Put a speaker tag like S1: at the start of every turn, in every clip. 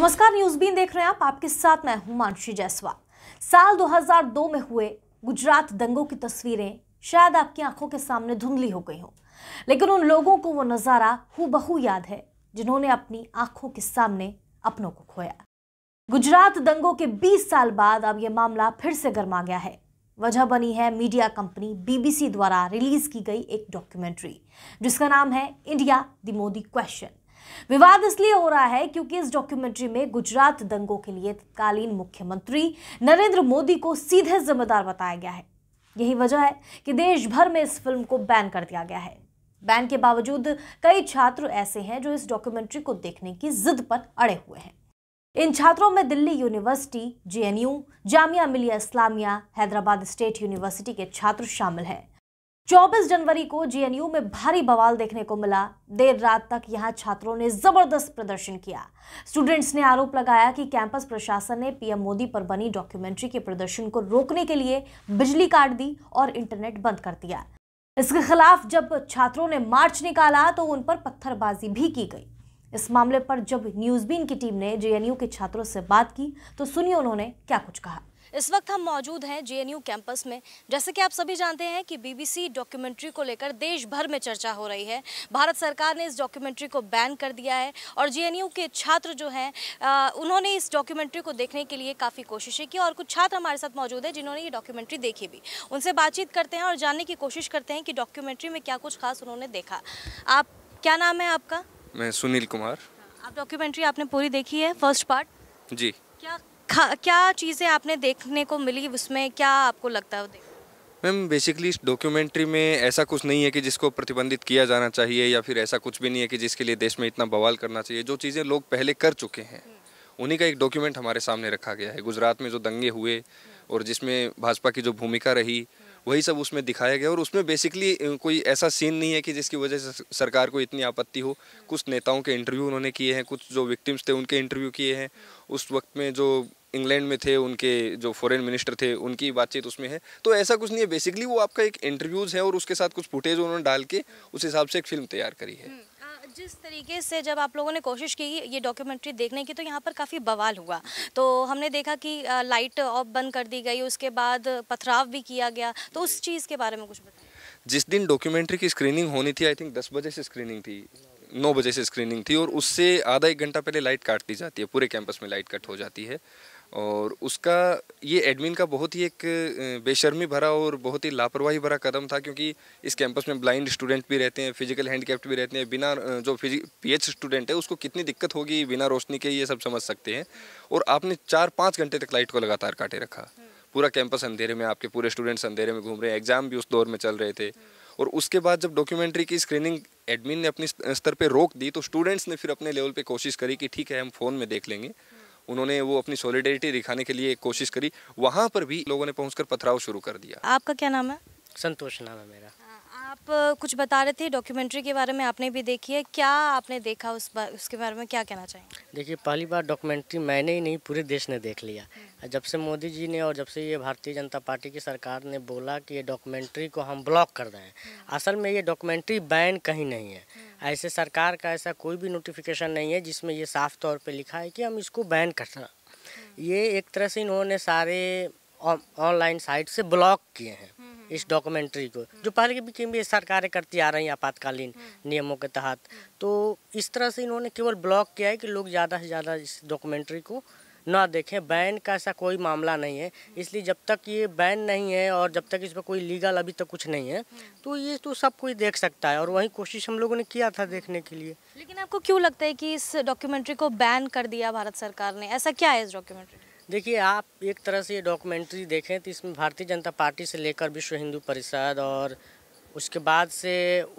S1: नमस्कार news been देख रहे हैं आप आपके साथ मैं हूं हुमांशी जायसवाल साल 2002 में हुए गुजरात दंगों की तस्वीरें शायद आपकी आंखों के सामने धुंधली हो गई हो लेकिन उन लोगों को वो नज़ारा हु बहू याद है जिन्होंने अपनी आंखों के सामने अपनों को खोया गुजरात दंगों के 20 साल बाद अब यह मामला फिर से गर्मा गया है वजह बनी है मीडिया कंपनी बीबीसी द्वारा रिलीज की गई एक डॉक्यूमेंट्री जिसका नाम है इंडिया द मोदी क्वेश्चन विवाद इसलिए हो रहा है क्योंकि इस डॉक्यूमेंट्री में गुजरात दंगों के लिए तत्कालीन मुख्यमंत्री नरेंद्र मोदी को सीधे जिम्मेदार बताया गया है यही वजह है कि देश भर में इस फिल्म को बैन कर दिया गया है बैन के बावजूद कई छात्र ऐसे हैं जो इस डॉक्यूमेंट्री को देखने की जिद पर अड़े हुए हैं इन छात्रों में दिल्ली यूनिवर्सिटी जेएनयू जामिया मिलिया इस्लामिया हैदराबाद स्टेट यूनिवर्सिटी के छात्र शामिल हैं 24 जनवरी को जेएनयू में भारी बवाल देखने को मिला देर रात तक यहां छात्रों ने जबरदस्त प्रदर्शन किया स्टूडेंट्स ने आरोप लगाया कि कैंपस प्रशासन ने पीएम मोदी पर बनी डॉक्यूमेंट्री के प्रदर्शन को रोकने के लिए बिजली काट दी और इंटरनेट बंद कर दिया इसके खिलाफ जब छात्रों ने मार्च निकाला तो उन पर पत्थरबाजी भी की गई इस मामले पर जब न्यूजबीन की टीम ने जेएनयू के छात्रों से बात की तो सुनिए उन्होंने क्या कुछ कहा इस वक्त हम मौजूद हैं जेएनयू कैंपस में जैसे कि आप सभी जानते हैं कि बीबीसी डॉक्यूमेंट्री को लेकर देश भर में चर्चा हो रही है भारत सरकार ने इस डॉक्यूमेंट्री को बैन कर दिया है और जेएनयू के छात्र जो हैं उन्होंने इस डॉक्यूमेंट्री को देखने के लिए काफ़ी कोशिशें की और कुछ छात्र हमारे साथ मौजूद है जिन्होंने ये डॉक्यूमेंट्री देखी भी उनसे बातचीत करते हैं और जानने की कोशिश करते हैं कि डॉक्यूमेंट्री में क्या कुछ खास उन्होंने देखा आप क्या नाम है आपका
S2: मैं सुनील कुमार
S1: आप डॉक्यूमेंट्री आपने पूरी देखी है फर्स्ट पार्ट जी क्या चीज़ें आपने देखने को मिली उसमें क्या आपको लगता है
S2: मैम बेसिकली इस डॉक्यूमेंट्री में ऐसा कुछ नहीं है कि जिसको प्रतिबंधित किया जाना चाहिए या फिर ऐसा कुछ भी नहीं है कि जिसके लिए देश में इतना बवाल करना चाहिए जो चीज़ें लोग पहले कर चुके हैं हम्म। उन्हीं का एक डॉक्यूमेंट हमारे सामने रखा गया है गुजरात में जो दंगे हुए हम्म। और जिसमें भाजपा की जो भूमिका रही हम्म। वही सब उसमें दिखाया गया और उसमें बेसिकली कोई ऐसा सीन नहीं है कि जिसकी वजह से सरकार को इतनी आपत्ति हो कुछ नेताओं के इंटरव्यू उन्होंने किए हैं कुछ जो विक्टिम्स थे उनके इंटरव्यू किए हैं उस वक्त में जो इंग्लैंड में थे उनके जो फॉरेन मिनिस्टर थे उनकी बातचीत उसमें है तो ऐसा कुछ नहीं है बेसिकली वो आपका एक इंटरव्यूज़ है और उसके साथ कुछ फुटेज उन्होंने डाल के उस हिसाब से एक फिल्म तैयार करी है
S1: हम्म, जिस तरीके से जब आप लोगों ने कोशिश की ये डॉक्यूमेंट्री देखने की तो यहाँ पर काफ़ी बवाल हुआ तो हमने देखा कि लाइट ऑफ बंद कर दी गई उसके बाद पथराव भी किया गया तो उस चीज़ के बारे में कुछ बताइए
S2: जिस दिन डॉक्यूमेंट्री की स्क्रीनिंग होनी थी आई थिंक दस बजे से स्क्रीनिंग थी नौ बजे से स्क्रीनिंग थी और उससे आधा एक घंटा पहले लाइट काट दी जाती है पूरे कैंपस में लाइट कट हो जाती है और उसका ये एडमिन का बहुत ही एक बेशर्मी भरा और बहुत ही लापरवाही भरा कदम था क्योंकि इस कैंपस में ब्लाइंड स्टूडेंट भी रहते हैं फिजिकल हैंडीकैप्ट भी रहते हैं बिना जो पीएच स्टूडेंट है उसको कितनी दिक्कत होगी बिना रोशनी के ये सब समझ सकते हैं और आपने चार पाँच घंटे तक लाइट को लगातार काटे रखा पूरा कैंपस अंधेरे में आपके पूरे स्टूडेंट्स अंधेरे में घूम रहे हैं एग्जाम भी उस दौर में चल रहे थे और उसके बाद जब डॉक्यूमेंट्री की स्क्रीनिंग एडमिन ने अपने स्तर पे रोक दी तो स्टूडेंट्स ने फिर अपने लेवल पे कोशिश करी कि ठीक है हम फ़ोन में देख लेंगे उन्होंने वो अपनी सॉलिडेरिटी दिखाने के लिए एक कोशिश करी वहाँ पर भी लोगों ने पहुँच पथराव शुरू कर दिया
S3: आपका
S1: क्या नाम है
S4: संतोष नाम है मेरा
S1: आप कुछ बता रहे थे डॉक्यूमेंट्री के बारे में आपने भी देखी है क्या आपने देखा उस बा, उसके बारे में क्या कहना चाहिए
S4: देखिए पहली बार डॉक्यूमेंट्री मैंने ही नहीं पूरे देश ने देख लिया हम्म। जब से मोदी जी ने और जब से ये भारतीय जनता पार्टी की सरकार ने बोला कि ये डॉक्यूमेंट्री को हम ब्लॉक कर रहे हैं हम्म। असल में ये डॉक्यूमेंट्री बैन कहीं नहीं है हम्म। ऐसे सरकार का ऐसा कोई भी नोटिफिकेशन नहीं है जिसमें ये साफ तौर पर लिखा है कि हम इसको बैन कर ये एक तरह से इन्होंने सारे ऑनलाइन साइट से ब्लॉक किए हैं इस डॉक्यूमेंट्री को जो पहले की भी सरकारें करती आ रही हैं आपातकालीन नियमों के तहत तो इस तरह से इन्होंने केवल ब्लॉक किया है कि लोग ज़्यादा से ज़्यादा इस डॉक्यूमेंट्री को ना देखें बैन का ऐसा कोई मामला नहीं है इसलिए जब तक ये बैन नहीं है और जब तक इस पर कोई लीगल अभी तक कुछ नहीं है तो ये तो सब कोई देख सकता है और वही कोशिश हम लोगों ने किया था देखने के लिए
S1: लेकिन आपको क्यों लगता है कि इस डॉक्यूमेंट्री को बैन कर दिया भारत सरकार ने ऐसा क्या है इस डॉक्यूमेंट्री
S4: देखिए आप एक तरह से ये डॉक्यूमेंट्री देखें तो इसमें भारतीय जनता पार्टी से लेकर विश्व हिंदू परिषद और उसके बाद से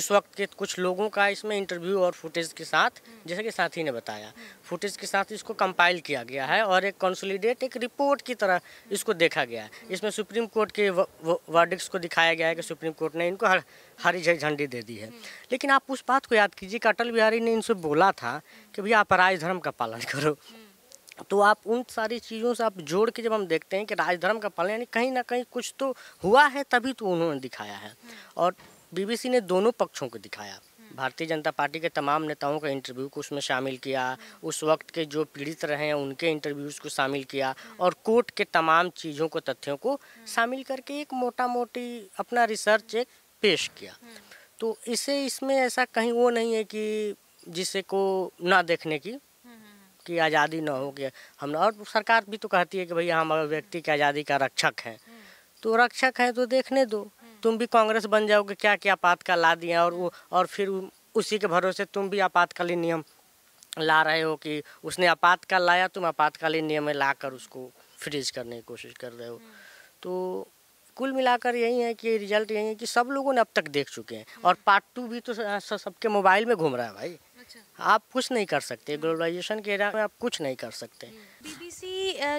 S4: उस वक्त के कुछ लोगों का इसमें इंटरव्यू और फुटेज के साथ हम्म। जैसे कि साथी ने बताया फुटेज हम्म। के साथ इसको कंपाइल किया गया है और एक कंसोलिडेट एक रिपोर्ट की तरह इसको देखा गया है हम्म। इसमें सुप्रीम कोर्ट के वर्डिक्स को दिखाया गया है कि सुप्रीम कोर्ट ने इनको हर हरी झंडी दे दी है लेकिन आप उस बात को याद कीजिए कि अटल बिहारी ने इनसे बोला था कि भैया आप पराय धर्म का पालन करो तो आप उन सारी चीज़ों से आप जोड़ के जब हम देखते हैं कि राजधर्म का पालन यानी कहीं ना कहीं कुछ तो हुआ है तभी तो उन्होंने दिखाया है हम्म। और बीबीसी ने दोनों पक्षों को दिखाया हम्म। भारतीय जनता पार्टी के तमाम नेताओं का इंटरव्यू को उसमें शामिल किया हम्म। उस वक्त के जो पीड़ित रहे हैं उनके इंटरव्यूज़ को शामिल किया और कोर्ट के तमाम चीज़ों को तथ्यों को शामिल करके एक मोटा मोटी अपना रिसर्च एक पेश किया तो इसे इसमें ऐसा कहीं वो नहीं है कि जिसे को ना देखने की की आज़ादी न हो गया हम और सरकार भी तो कहती है कि भैया हम व्यक्ति की आज़ादी का रक्षक हैं तो रक्षक हैं तो देखने दो तुम भी कांग्रेस बन जाओगे क्या क्या आपातकाल ला दिए और वो और फिर उसी के भरोसे तुम भी आपातकालीन नियम ला रहे हो कि उसने आपातकाल लाया तुम आपातकालीन नियम में ला कर उसको फ्रीज करने की कोशिश कर रहे हो तो कुल मिलाकर यही है कि रिजल्ट यही है कि सब लोगों ने अब तक देख चुके हैं और पार्ट टू भी तो सबके मोबाइल में घूम रहा है भाई अच्छा। आप कुछ नहीं कर सकते हम्म। ग्लोबलाइजेशन के एरिया में आप कुछ नहीं कर सकते हम्म। बीबीसी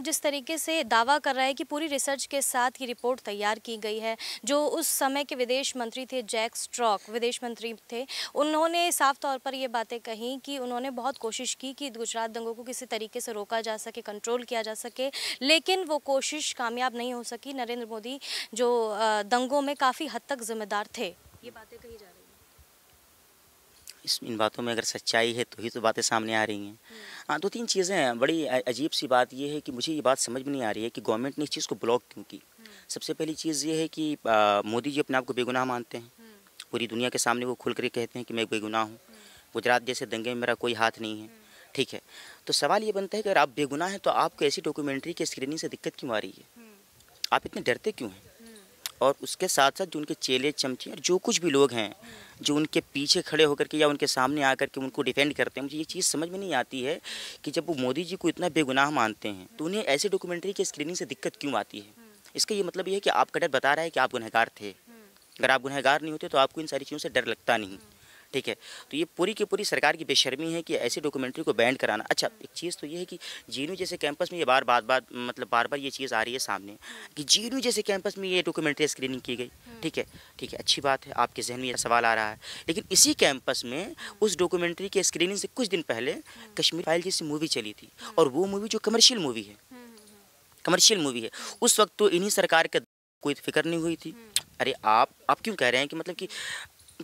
S1: जिस तरीके से दावा कर रहा है कि पूरी रिसर्च के साथ ये रिपोर्ट तैयार की गई है जो उस समय के विदेश मंत्री थे जैक स्ट्रॉक विदेश मंत्री थे उन्होंने साफ तौर पर ये बातें कही कि उन्होंने बहुत कोशिश की कि गुजरात दंगों को किसी तरीके से रोका जा सके कंट्रोल किया जा सके लेकिन वो कोशिश कामयाब नहीं हो सकी नरेंद्र मोदी जो दंगों में काफ़ी हद तक जिम्मेदार थे ये बातें कही जा रही
S5: इस इन बातों में अगर सच्चाई है तो ही तो बातें सामने आ रही हैं हम्म। हाँ दो तीन चीज़ें हैं बड़ी अजीब सी बात यह है कि मुझे ये बात समझ में नहीं आ रही है कि गवर्नमेंट ने इस चीज़ को ब्लॉक क्यों की हम्म। सबसे पहली चीज़ ये है कि मोदी जी अपने आप को बेगुनाह मानते हैं हम्म। पूरी दुनिया के सामने वो खुल कर कहते हैं कि मैं बेगुनाह हूँ गुजरात जैसे दंगे में मेरा कोई हाथ नहीं है ठीक है तो सवाल ये बनता है कि अगर आप बेगुनाह हैं तो आपको ऐसी डॉक्यूमेंट्री की स्क्रीनिंग से दिक्कत क्यों आ रही है आप इतने डरते क्यों हैं और उसके साथ साथ जो उनके चेले चमचे और जो कुछ भी लोग हैं जो उनके पीछे खड़े होकर के या उनके सामने आकर के उनको डिफेंड करते हैं मुझे ये चीज़ समझ में नहीं आती है कि जब वो मोदी जी को इतना बेगुनाह मानते हैं तो उन्हें ऐसे डॉक्यूमेंट्री की स्क्रीनिंग से दिक्कत क्यों आती है इसका ये मतलब ये है कि आपका डर बता रहा है कि आप गुनहगार थे हम्म। अगर आप गुनहगार नहीं होते तो आपको इन सारी चीज़ों से डर लगता नहीं ठीक है तो ये पूरी की पूरी सरकार की बेशर्मी है कि ऐसी डॉक्यूमेंट्री को बैन कराना अच्छा एक चीज़ तो ये है कि जीनू जैसे कैंपस में ये बार बार बार मतलब बार बार ये चीज़ आ रही है सामने कि जीनू जैसे कैंपस में ये डॉक्यूमेंट्री स्क्रीनिंग की गई हम्म। ठीक है ठीक है अच्छी बात है आपके जहन में यह सवाल आ रहा है लेकिन इसी कैंपस में हम्म। उस डॉक्यूमेंट्री के स्क्रीनिंग से कुछ दिन पहले हम्म। कश्मीर फाइल जैसी मूवी चली थी और वो मूवी जो कमर्शियल मूवी है कमर्शियल मूवी है उस वक्त तो इन्हीं सरकार का कोई फिक्र नहीं हुई थी अरे आप आप क्यों कह रहे हैं कि मतलब कि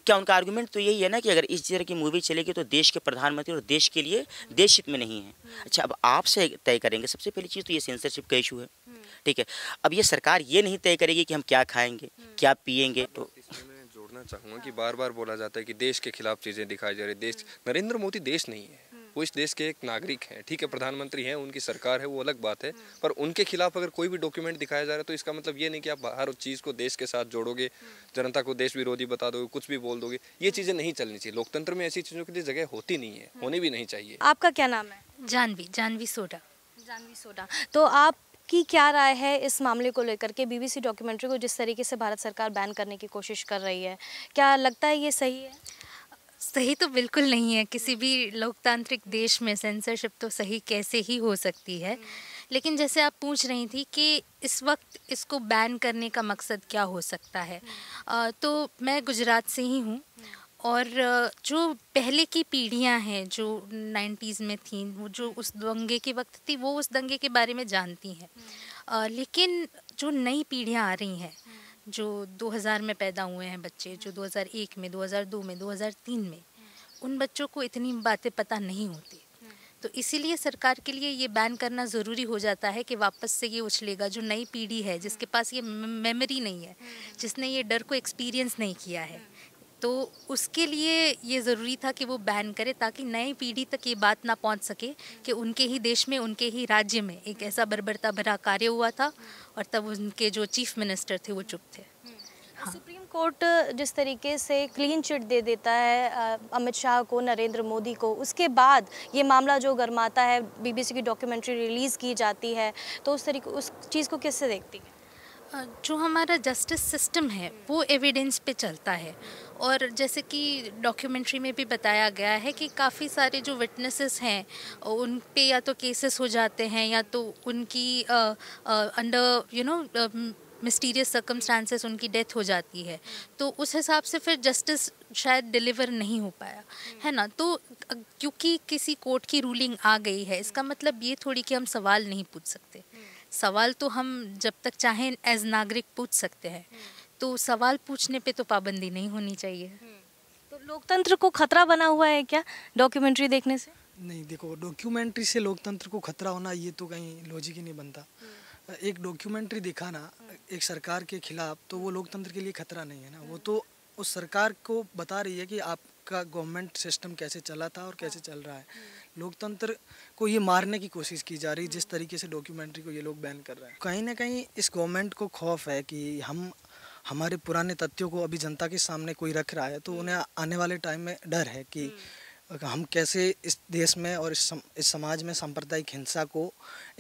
S5: क्या उनका आर्गूमेंट तो यही है ना कि अगर इस तरह की मूवी चलेगी तो देश के प्रधानमंत्री और देश के लिए देश हित में नहीं है अच्छा अब आपसे तय करेंगे सबसे पहली चीज़ तो ये सेंसरशिप का इशू है ठीक है अब ये सरकार ये नहीं तय करेगी कि हम क्या खाएंगे क्या पियेंगे तो
S2: जोड़ना चाहूँगा कि बार बार बोला जाता है कि देश के खिलाफ चीज़ें दिखाई जा रही है देश नरेंद्र मोदी देश नहीं है वो इस देश के एक नागरिक हैं ठीक है प्रधानमंत्री हैं उनकी सरकार है वो अलग बात है हम्म। पर उनके खिलाफ अगर कोई भी डॉक्यूमेंट दिखाया जा रहा है तो इसका मतलब ये नहीं कि आप हर चीज़ को देश के साथ जोड़ोगे हम्म। जनता को देश विरोधी बता दोगे कुछ भी बोल दोगे ये हम्म। चीज़ें नहीं चलनी चाहिए लोकतंत्र में ऐसी चीज़ों के लिए जगह होती नहीं है होनी भी नहीं चाहिए
S3: आपका क्या नाम है जानवी जानवी सोडा जानवी
S1: सोडा तो आप की क्या राय है इस मामले को लेकर के बीबीसी डॉक्यूमेंट्री को जिस तरीके से भारत सरकार
S3: बैन करने की कोशिश कर रही है क्या लगता है ये सही है सही तो बिल्कुल नहीं है किसी भी लोकतांत्रिक देश में सेंसरशिप तो सही कैसे ही हो सकती है हम्म। लेकिन जैसे आप पूछ रही थी कि इस वक्त इसको बैन करने का मकसद क्या हो सकता है हम्म। तो मैं गुजरात से ही हूँ हम्म। और जो पहले की पीढ़ियाँ हैं जो नाइन्टीज़ में थीं वो जो उस दंगे के वक्त थी वो उस दंगे के बारे में जानती हैं लेकिन जो नई पीढ़ियाँ आ रही हैं जो 2000 में पैदा हुए हैं बच्चे जो 2001 में 2002 में 2003 में उन बच्चों को इतनी बातें पता नहीं होती तो इसीलिए सरकार के लिए ये बैन करना ज़रूरी हो जाता है कि वापस से ये उछलेगा जो नई पीढ़ी है जिसके पास ये मेमोरी नहीं है जिसने ये डर को एक्सपीरियंस नहीं किया है तो उसके लिए ये ज़रूरी था कि वो बैन करे ताकि नई पीढ़ी तक ये बात ना पहुंच सके कि उनके ही देश में उनके ही राज्य में एक ऐसा बर्बरता भरा कार्य हुआ था और तब उनके जो चीफ मिनिस्टर थे वो चुप थे हम्म।
S1: हाँ। सुप्रीम कोर्ट जिस तरीके से क्लीन चिट दे देता है अमित शाह को नरेंद्र मोदी को उसके बाद ये मामला जो गर्माता है बीबीसी की डॉक्यूमेंट्री रिलीज़ की
S3: जाती है तो उस तरीके उस चीज़ को किससे देखती है जो हमारा जस्टिस सिस्टम है वो एविडेंस पे चलता है और जैसे कि डॉक्यूमेंट्री में भी बताया गया है कि काफ़ी सारे जो विटनेसेस हैं उन पे या तो केसेस हो जाते हैं या तो उनकी under you know mysterious circumstances उनकी डेथ हो जाती है तो उस हिसाब से फिर जस्टिस शायद डिलीवर नहीं हो पाया है ना तो क्योंकि किसी कोर्ट की रूलिंग आ गई है इसका मतलब ये थोड़ी कि हम सवाल नहीं पूछ सकते सवाल तो हम जब तक चाहें एज नागरिक पूछ सकते हैं तो सवाल पूछने पे तो पाबंदी नहीं होनी चाहिए हम्म। तो लोकतंत्र को खतरा बना हुआ है
S1: क्या डॉक्यूमेंट्री देखने से
S2: नहीं देखो डॉक्यूमेंट्री से लोकतंत्र को खतरा होना ये तो कहीं लॉजिक ही नहीं बनता हम्म। एक डॉक्यूमेंट्री दिखाना हम्म। एक सरकार के खिलाफ तो वो लोकतंत्र के लिए खतरा नहीं है ना वो तो उस सरकार को बता रही है कि आपका गवर्नमेंट सिस्टम कैसे चला था और कैसे हाँ। चल रहा है लोकतंत्र को ये मारने की कोशिश की जा रही है जिस तरीके से डॉक्यूमेंट्री को ये लोग बैन कर रहे हैं कहीं ना कहीं इस गवर्नमेंट को खौफ है कि हम हमारे पुराने तथ्यों को अभी जनता के सामने कोई रख रहा है तो हम्म। उन्हें आने वाले टाइम में डर है कि हम्म। हम कैसे इस देश में और इस, समाज में सांप्रदायिक हिंसा को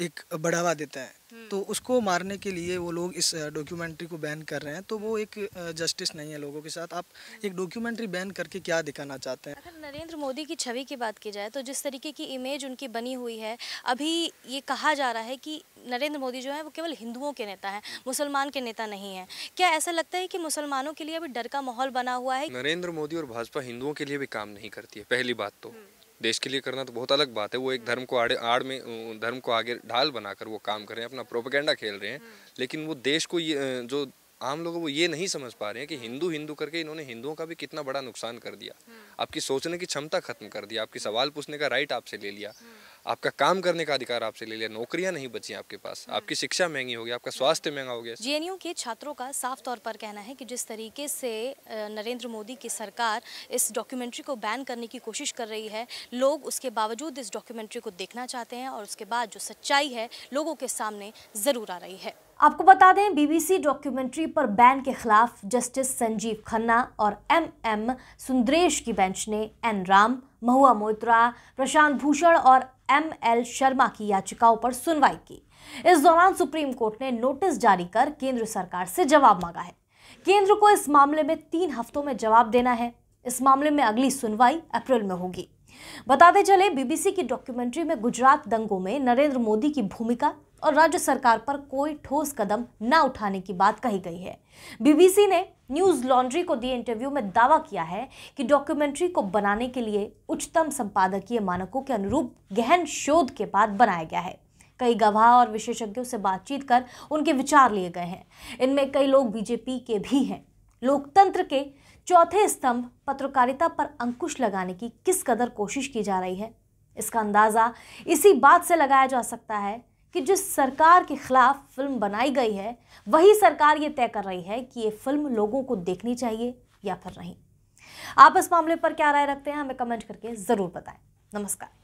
S2: एक बढ़ावा देते हैं हम्म। तो उसको मारने के लिए वो लोग इस डॉक्यूमेंट्री को बैन कर रहे हैं तो वो एक जस्टिस नहीं है लोगों के साथ आप एक डॉक्यूमेंट्री बैन करके क्या दिखाना चाहते हैं
S1: नरेंद्र मोदी की छवि की बात की जाए तो जिस तरीके की इमेज उनकी बनी हुई है अभी ये कहा जा रहा है कि नरेंद्र मोदी जो है वो केवल हिंदुओं के नेता हैं मुसलमान के नेता नहीं हैं क्या ऐसा लगता है कि मुसलमानों के लिए अभी डर का माहौल बना हुआ है
S2: नरेंद्र मोदी और भाजपा हिंदुओं के लिए भी काम नहीं करती है पहली बात तो हम्म। देश के लिए करना तो बहुत अलग बात है वो एक धर्म को आड़े आड़ में धर्म को आगे ढाल बनाकर वो काम कर रहे हैं अपना प्रोपेगेंडा खेल रहे हैं हम्म। लेकिन वो देश को ये जो आम लोग वो ये नहीं समझ पा रहे हैं कि हिंदू हिंदू करके इन्होंने हिंदुओं का भी कितना बड़ा नुकसान कर दिया हम्म। आपकी सोचने की क्षमता खत्म कर दिया आपकी सवाल पूछने का राइट आपसे ले लिया हम्म। आपका काम करने का अधिकार आपसे ले लिया नौकरियां नहीं बची आपके पास हम्म। आपकी शिक्षा महंगी हो गई आपका स्वास्थ्य महंगा हो गया
S1: जे के छात्रों का साफ तौर पर कहना है कि जिस तरीके से नरेंद्र मोदी की सरकार इस डॉक्यूमेंट्री को बैन करने की कोशिश कर रही है लोग उसके बावजूद इस डॉक्यूमेंट्री को देखना चाहते हैं और उसके बाद जो सच्चाई है लोगों के सामने ज़रूर आ रही है आपको बता दें बीबीसी डॉक्यूमेंट्री पर बैन के खिलाफ जस्टिस संजीव खन्ना और एम एम सुंदरेश की बेंच ने एन राम महुआ मोइत्रा प्रशांत भूषण और एम एल शर्मा की याचिकाओं पर सुनवाई की इस दौरान सुप्रीम कोर्ट ने नोटिस जारी कर केंद्र सरकार से जवाब मांगा है केंद्र को इस मामले में तीन हफ्तों में जवाब देना है इस मामले में अगली सुनवाई अप्रैल में होगी बताते चले बीबीसी की डॉक्यूमेंट्री में गुजरात दंगों में नरेंद्र मोदी की भूमिका और राज्य सरकार पर कोई ठोस कदम न उठाने की बात कही गई है बीबीसी ने न्यूज लॉन्ड्री को दिए इंटरव्यू में दावा किया है कि डॉक्यूमेंट्री को बनाने के लिए उच्चतम संपादकीय मानकों के अनुरूप गहन शोध के बाद बनाया गया है कई गवाह और विशेषज्ञों से बातचीत कर उनके विचार लिए गए हैं इनमें कई लोग बीजेपी के भी हैं लोकतंत्र के चौथे स्तंभ पत्रकारिता पर अंकुश लगाने की किस कदर कोशिश की जा रही है इसका अंदाज़ा इसी बात से लगाया जा सकता है कि जिस सरकार के खिलाफ फिल्म बनाई गई है वही सरकार ये तय कर रही है कि ये फिल्म लोगों को देखनी चाहिए या फिर नहीं आप इस मामले पर क्या राय रखते हैं हमें कमेंट करके ज़रूर बताएं नमस्कार